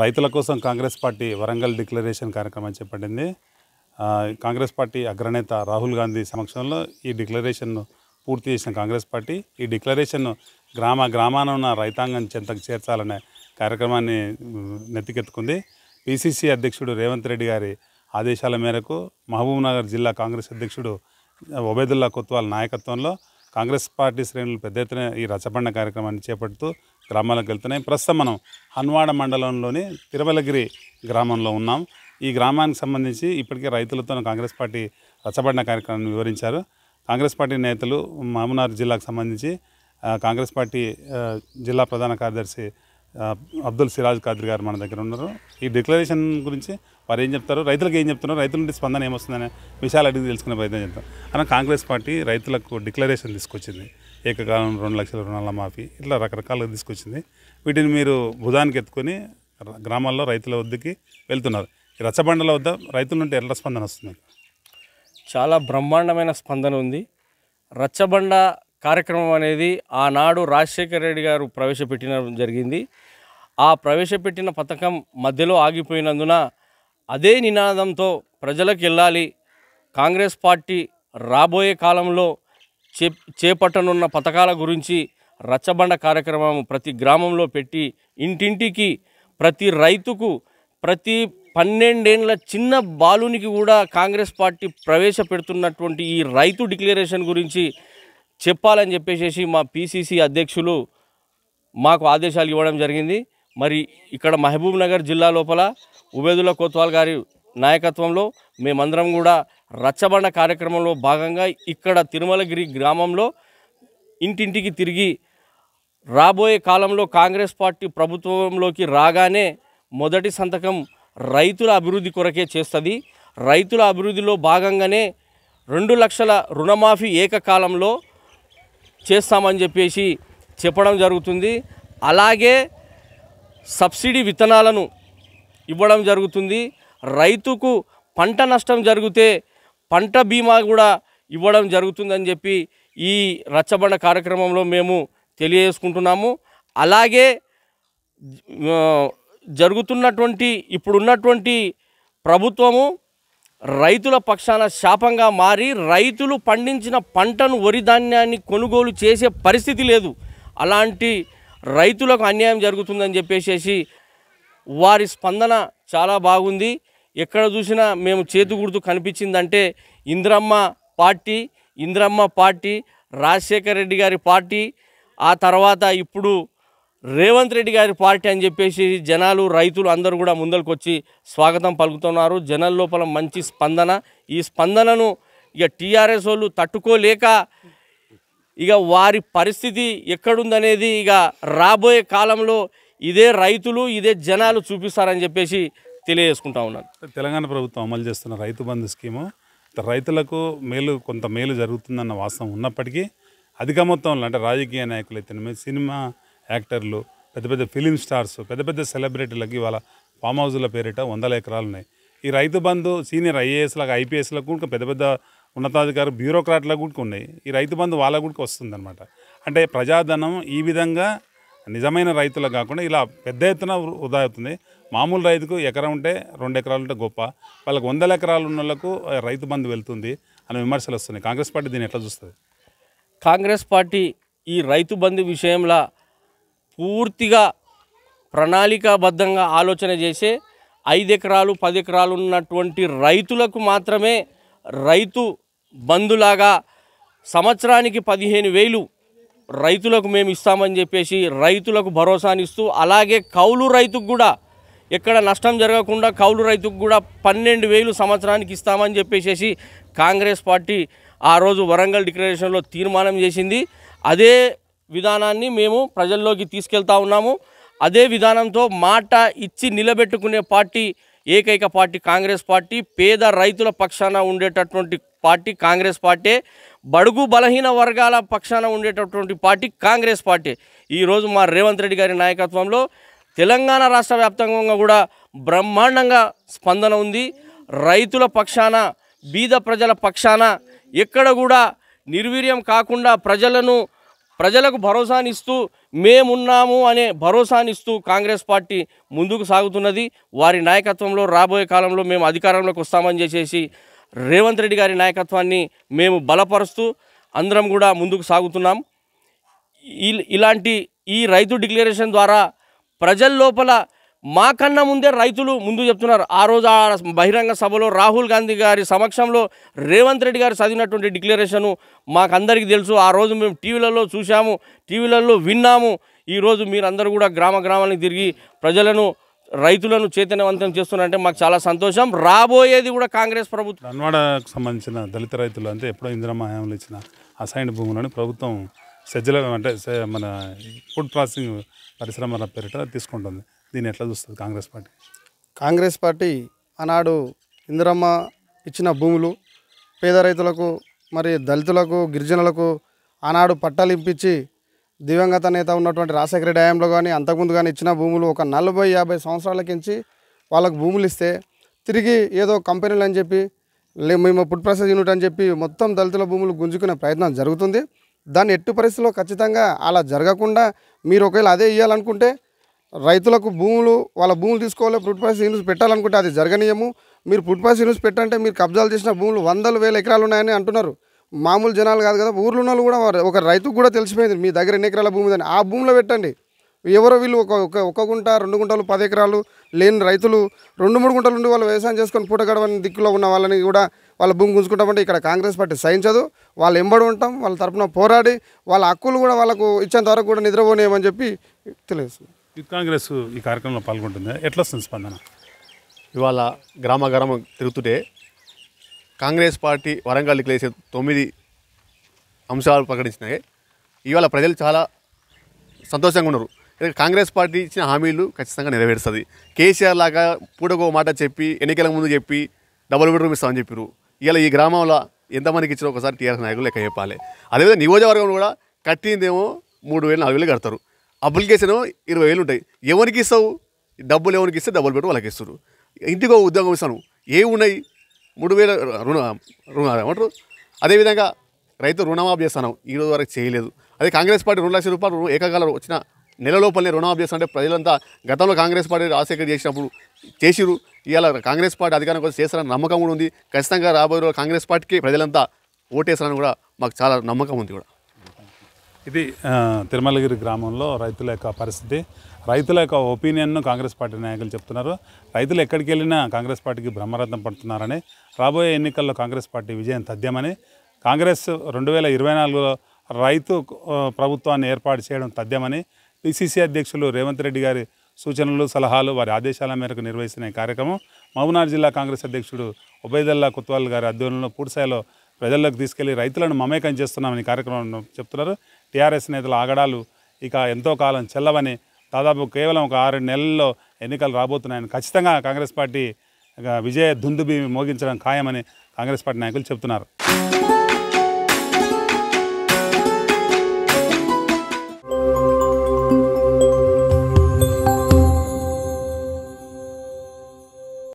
రైతుల కోసం Congress party Warangal declaration కార్యక్రమం చేపట్టింది కాంగ్రెస్ పార్టీ అగ్రనేత రాహుల్ గాంధీ సమక్షంలో ఈ డిక్లరేషన్ను పూర్తి చేసిన కాంగ్రెస్ పార్టీ ఈ డిక్లరేషన్ను గ్రామ గ్రామాన ఉన్న రైతాంగం చెంతకు చేర్చాలనే కార్యక్రమాన్ని నెత్తికెత్తుకుంది పిసిసి అధ్యక్షుడు రేవంత్ రెడ్డి గారి ఆదేశాల మేరకు మహబూబ్నగర్ జిల్లా కాంగ్రెస్ అధ్యక్షుడు ఒబేదుల్లా కొత్వాల్ నాయకత్వంలో కాంగ్రెస్ పార్టీ శ్రేణులు పెద్ద ఎత్తున ఈ రచబండ కార్యక్రమాన్ని చేపడుతూ గ్రామాలకు వెళ్తున్నాయి ప్రస్తుతం మనం హన్వాడ మండలంలోని తిరువలగిరి గ్రామంలో ఉన్నాం ఈ గ్రామానికి సంబంధించి ఇప్పటికే రైతులతో కాంగ్రెస్ పార్టీ రచ్చబడిన కార్యక్రమాన్ని వివరించారు కాంగ్రెస్ పార్టీ నేతలు మామూనార్ జిల్లాకు సంబంధించి కాంగ్రెస్ పార్టీ జిల్లా ప్రధాన కార్యదర్శి అబ్దుల్ సిరాజ్ ఖాద్రి గారు మన దగ్గర ఉన్నారు ఈ డిక్లరేషన్ గురించి వారు ఏం చెప్తారు రైతులకు ఏం చెప్తున్నారు రైతుల నుండి స్పందన ఏమొస్తుందనే విషయాలు అడిగి తెలుసుకునే ప్రయత్నం చేద్దాం అలా కాంగ్రెస్ పార్టీ రైతులకు డిక్లరేషన్ తీసుకొచ్చింది ఏకకాలం రెండు లక్షల రుణాల మాఫీ ఇట్లా రకరకాలుగా తీసుకొచ్చింది వీటిని మీరు భుజానికి ఎత్తుకొని గ్రామాల్లో రైతుల వద్దకి వెళ్తున్నారు రచ్చబండల వద్ద రైతుల నుండి ఎట్లా స్పందన వస్తుంది చాలా బ్రహ్మాండమైన స్పందన ఉంది రచ్చబండ కార్యక్రమం అనేది ఆనాడు రాజశేఖర రెడ్డి గారు ప్రవేశపెట్టిన జరిగింది ఆ ప్రవేశపెట్టిన పథకం మధ్యలో ఆగిపోయినందున అదే నినాదంతో ప్రజలకు వెళ్ళాలి కాంగ్రెస్ పార్టీ రాబోయే కాలంలో చే చేపట్టనున్న పథకాల గురించి రచ్చబండ కార్యక్రమం ప్రతి గ్రామంలో పెట్టి ఇంటింటికి ప్రతి రైతుకు ప్రతి పన్నెండేండ్ల చిన్న బాలునికి కూడా కాంగ్రెస్ పార్టీ ప్రవేశపెడుతున్నటువంటి ఈ రైతు డిక్లరేషన్ గురించి చెప్పాలని చెప్పేసి మా పిసిసి అధ్యక్షులు మాకు ఆదేశాలు ఇవ్వడం జరిగింది మరి ఇక్కడ మహబూబ్ నగర్ జిల్లా లోపల ఉబేదుల కోత్వాల్ గారి నాయకత్వంలో మేమందరం కూడా రచ్చబండ కార్యక్రమంలో భాగంగా ఇక్కడ తిరుమలగిరి గ్రామంలో ఇంటింటికి తిరిగి రాబోయే కాలంలో కాంగ్రెస్ పార్టీ ప్రభుత్వంలోకి రాగానే మొదటి సంతకం రైతుల అభివృద్ధి కొరకే చేస్తుంది రైతుల అభివృద్ధిలో భాగంగానే రెండు లక్షల రుణమాఫీ ఏకకాలంలో చేస్తామని చెప్పేసి చెప్పడం జరుగుతుంది అలాగే సబ్సిడీ విత్తనాలను ఇవ్వడం జరుగుతుంది రైతుకు పంట నష్టం జరిగితే పంట బీమా కూడా ఇవ్వడం జరుగుతుందని చెప్పి ఈ రచ్చబండ కార్యక్రమంలో మేము తెలియజేసుకుంటున్నాము అలాగే జరుగుతున్నటువంటి ఇప్పుడున్నటువంటి ప్రభుత్వము రైతుల పక్షాన శాపంగా మారి రైతులు పండించిన పంటను వరి ధాన్యాన్ని కొనుగోలు చేసే పరిస్థితి లేదు అలాంటి రైతులకు అన్యాయం జరుగుతుందని చెప్పేసేసి వారి స్పందన చాలా బాగుంది ఎక్కడ చూసినా మేము చేతి గుర్తు కనిపించిందంటే ఇంద్రమ్మ పార్టీ ఇంద్రమ్మ పార్టీ రాజశేఖర రెడ్డి గారి పార్టీ ఆ తర్వాత ఇప్పుడు రేవంత్ రెడ్డి గారి పార్టీ అని చెప్పేసి జనాలు రైతులు అందరూ కూడా ముందరికొచ్చి స్వాగతం పలుకుతున్నారు జనాల లోపల మంచి స్పందన ఈ స్పందనను ఇక టీఆర్ఎస్ వాళ్ళు తట్టుకోలేక ఇక వారి పరిస్థితి ఎక్కడుందనేది ఇక రాబోయే కాలంలో ఇదే రైతులు ఇదే జనాలు చూపిస్తారని చెప్పేసి తెలియజేసుకుంటా ఉన్నాను తెలంగాణ ప్రభుత్వం అమలు చేస్తున్న రైతు బంధు స్కీము రైతులకు మేలు కొంత మేలు జరుగుతుందన్న వాస్తవం ఉన్నప్పటికీ అధిక మొత్తంలో అంటే రాజకీయ నాయకులు అయితే సినిమా యాక్టర్లు పెద్ద పెద్ద ఫిలిం స్టార్స్ పెద్ద పెద్ద సెలబ్రిటీలకు ఇవాళ ఫామ్ హౌస్ల పేరిట వందల ఎకరాలు ఉన్నాయి ఈ రైతు బంధు సీనియర్ ఐఏఎస్లకు ఐపీఎస్లకు కూడా పెద్ద పెద్ద ఉన్నతాధికారు బ్యూరోక్రాట్లకు కూడా ఉన్నాయి ఈ రైతు బంధు వాళ్ళకు కూడా వస్తుందన్నమాట అంటే ప్రజాధనం ఈ విధంగా నిజమైన రైతులకు కాకుండా ఇలా పెద్ద ఎత్తున వృధా అవుతుంది మామూలు రైతుకు ఎకరం ఉంటే రెండు ఎకరాలు ఉంటే గొప్ప వాళ్ళకి వందల ఎకరాలు ఉన్న వాళ్ళకు రైతు బంధు వెళ్తుంది అనే విమర్శలు వస్తున్నాయి కాంగ్రెస్ పార్టీ దీన్ని ఎట్లా చూస్తుంది కాంగ్రెస్ పార్టీ ఈ రైతు బంధు విషయంలో పూర్తిగా ప్రణాళికాబద్ధంగా ఆలోచన చేసి ఐదు ఎకరాలు పది ఎకరాలు ఉన్నటువంటి రైతులకు మాత్రమే రైతు బంధులాగా సంవత్సరానికి పదిహేను వేలు రైతులకు మేము ఇస్తామని చెప్పేసి రైతులకు భరోసానిస్తూ అలాగే కౌలు రైతుకు కూడా ఎక్కడ నష్టం జరగకుండా కౌలు రైతుకు కూడా పన్నెండు వేలు సంవత్సరానికి ఇస్తామని చెప్పేసి కాంగ్రెస్ పార్టీ ఆ రోజు వరంగల్ డిక్లరేషన్లో తీర్మానం చేసింది అదే విధానాన్ని మేము ప్రజల్లోకి తీసుకెళ్తా ఉన్నాము అదే విధానంతో మాట ఇచ్చి నిలబెట్టుకునే పార్టీ ఏకైక పార్టీ కాంగ్రెస్ పార్టీ పేద రైతుల పక్షాన ఉండేటటువంటి పార్టీ కాంగ్రెస్ పార్టీ బడుగు బలహీన వర్గాల పక్షాన ఉండేటటువంటి పార్టీ కాంగ్రెస్ పార్టీ ఈరోజు మా రేవంత్ రెడ్డి గారి నాయకత్వంలో తెలంగాణ రాష్ట్ర వ్యాప్తంగా కూడా బ్రహ్మాండంగా స్పందన ఉంది రైతుల పక్షాన బీద ప్రజల పక్షాన ఎక్కడ కూడా నిర్వీర్యం కాకుండా ప్రజలను ప్రజలకు భరోసానిస్తూ మేమున్నాము అనే భరోసానిస్తూ కాంగ్రెస్ పార్టీ ముందుకు సాగుతున్నది వారి నాయకత్వంలో రాబోయే కాలంలో మేము అధికారంలోకి వస్తామని చేసేసి రేవంత్ రెడ్డి గారి నాయకత్వాన్ని మేము బలపరుస్తూ అందరం కూడా ముందుకు సాగుతున్నాం ఇలాంటి ఈ రైతు డిక్లరేషన్ ద్వారా ప్రజల లోపల మాకన్నా ముందే రైతులు ముందు చెప్తున్నారు ఆ రోజు ఆ బహిరంగ సభలో రాహుల్ గాంధీ గారి సమక్షంలో రేవంత్ రెడ్డి గారు చదివినటువంటి డిక్లరేషను మాకందరికీ తెలుసు ఆ రోజు మేము టీవీలలో చూసాము టీవీలలో విన్నాము ఈరోజు మీరందరూ కూడా గ్రామ గ్రామానికి తిరిగి ప్రజలను రైతులను చైతన్యవంతం చేస్తున్నారంటే మాకు చాలా సంతోషం రాబోయేది కూడా కాంగ్రెస్ ప్రభుత్వం ధన్వాడకు సంబంధించిన దళిత రైతులు అంటే ఎప్పుడో ఇందిరమ్మ హయాంలో ఇచ్చిన అసైన్ భూములను ప్రభుత్వం సజ్జల అంటే మన ఫుడ్ ప్రాసెసింగ్ పరిశ్రమల పేరిట తీసుకుంటుంది దీన్ని ఎట్లా చూస్తుంది కాంగ్రెస్ పార్టీ కాంగ్రెస్ పార్టీ ఆనాడు ఇందిరమ్మ ఇచ్చిన భూములు పేద రైతులకు మరి దళితులకు గిరిజనులకు ఆనాడు పట్టాలు ఇంపించి దివంగత నేత ఉన్నటువంటి రాజశేఖర డ్యాంలో కానీ అంతకుముందు కానీ ఇచ్చిన భూములు ఒక నలభై యాభై సంవత్సరాలకించి వాళ్ళకు భూములు ఇస్తే తిరిగి ఏదో కంపెనీలు అని చెప్పి లే మేము ఫుడ్ ప్రాసెస్ యూనిట్ అని చెప్పి మొత్తం దళితుల భూములు గుంజుకునే ప్రయత్నం జరుగుతుంది దాన్ని ఎట్టు పరిస్థితిలో ఖచ్చితంగా అలా జరగకుండా మీరు ఒకవేళ అదే ఇవ్వాలనుకుంటే రైతులకు భూములు వాళ్ళ భూములు తీసుకోవాలి ఫుడ్ ప్రాసెస్ యూనిట్స్ పెట్టాలనుకుంటే అది జరగనీయము మీరు ఫుడ్ ప్రాసెస్ యూనిట్స్ పెట్టంటే మీరు కబ్జాలు చేసిన భూములు వందల వేల ఎకరాలు ఉన్నాయని అంటున్నారు మామూలు జనాలు కాదు కదా ఊర్లో ఉన్న కూడా ఒక రైతుకు కూడా తెలిసిపోయింది మీ దగ్గర ఎన్ని ఎకరాల భూమి ఆ భూమిలో పెట్టండి ఎవరో వీళ్ళు ఒక ఒక గుంట రెండు గుంటలు పది ఎకరాలు లేని రైతులు రెండు మూడు గుంటలు ఉండి వాళ్ళు వ్యవసాయం చేసుకొని పూట గడవని దిక్కులో ఉన్న వాళ్ళని కూడా వాళ్ళ భూమి గుంజుకుంటామంటే ఇక్కడ కాంగ్రెస్ పార్టీ సహించదు వాళ్ళు ఎంబడి ఉంటాం వాళ్ళ తరఫున పోరాడి వాళ్ళ హక్కులు కూడా వాళ్ళకు ఇచ్చేంత వరకు కూడా నిద్రపోనేమని చెప్పి తెలియజేస్తుంది కాంగ్రెస్ ఈ కార్యక్రమంలో పాల్గొంటుంది ఎట్లా వస్తుంది స్పందన ఇవాళ గ్రామ గ్రామం తిరుగుతుంటే కాంగ్రెస్ పార్టీ వరంగల్ లేసే తొమ్మిది అంశాలు ప్రకటించినాయి ఇవాళ ప్రజలు చాలా సంతోషంగా ఉన్నారు కాంగ్రెస్ పార్టీ ఇచ్చిన హామీలు ఖచ్చితంగా నెరవేరుస్తుంది కేసీఆర్ లాగా పూటకో మాట చెప్పి ఎన్నికల ముందు చెప్పి డబుల్ బెడ్రూమ్ ఇస్తామని చెప్పారు ఇలా ఈ గ్రామంలో ఎంతమందికి ఇచ్చినా ఒకసారి టీఆర్ఎస్ నాయకులు లెక్క చెప్పాలి అదేవిధంగా నియోజకవర్గం కూడా కట్టిందేమో మూడు వేలు నాలుగు వేలు కడతారు అప్లికేషన్ ఇరవై వేలు ఉంటాయి ఎవరికి ఇస్తావు డబ్బులు ఎవరికి ఇస్తే డబ్బులు పెట్టు వాళ్ళకి ఇస్తారు ఇంటికి ఉద్యోగం ఇస్తాను ఏ ఉన్నాయి మూడు వేల రుణ రుణ ఏమంటారు అదేవిధంగా రైతు రుణమాఫ్ చేస్తాను ఈరోజు వరకు చేయలేదు అదే కాంగ్రెస్ పార్టీ రెండు లక్షల రూపాయలు ఏకకాలం వచ్చిన నెల లోపలనే రుణమాఫ్ చేస్తానంటే ప్రజలంతా గతంలో కాంగ్రెస్ పార్టీ రాజశేఖర చేసినప్పుడు చేసిరు ఇవాళ కాంగ్రెస్ పార్టీ అధికారం కోసం చేస్తారని నమ్మకం కూడా ఉంది ఖచ్చితంగా రాబోయే కాంగ్రెస్ పార్టీకి ప్రజలంతా ఓటేస్తారని కూడా మాకు చాలా నమ్మకం ఉంది కూడా ఇది తిరుమలగిరి గ్రామంలో రైతుల యొక్క పరిస్థితి రైతుల యొక్క ఒపీనియన్ను కాంగ్రెస్ పార్టీ నాయకులు చెప్తున్నారు రైతులు ఎక్కడికి వెళ్ళినా కాంగ్రెస్ పార్టీకి బ్రహ్మరథం పడుతున్నారని రాబోయే ఎన్నికల్లో కాంగ్రెస్ పార్టీ విజయం తథ్యమని కాంగ్రెస్ రెండు వేల ఇరవై నాలుగులో రైతు ప్రభుత్వాన్ని ఏర్పాటు చేయడం తథ్యమని పిసిసి అధ్యక్షులు రేవంత్ రెడ్డి గారి సూచనలు సలహాలు వారి ఆదేశాల మేరకు నిర్వహిస్తున్న కార్యక్రమం మహబూనార్ జిల్లా కాంగ్రెస్ అధ్యక్షుడు ఉబైదల్లా కుత్వాల్ గారి ఆధ్వర్యంలో పూర్తిస్థాయిలో ప్రజల్లోకి తీసుకెళ్లి రైతులను మమేకం చేస్తున్నామని కార్యక్రమం చెప్తున్నారు టీఆర్ఎస్ నేతల ఆగడాలు ఇక ఎంతో కాలం చెల్లవని దాదాపు కేవలం ఒక ఆరు నెలల్లో ఎన్నికలు రాబోతున్నాయని ఖచ్చితంగా కాంగ్రెస్ పార్టీ విజయ దుందుబి మోగించడం ఖాయమని కాంగ్రెస్ పార్టీ నాయకులు చెబుతున్నారు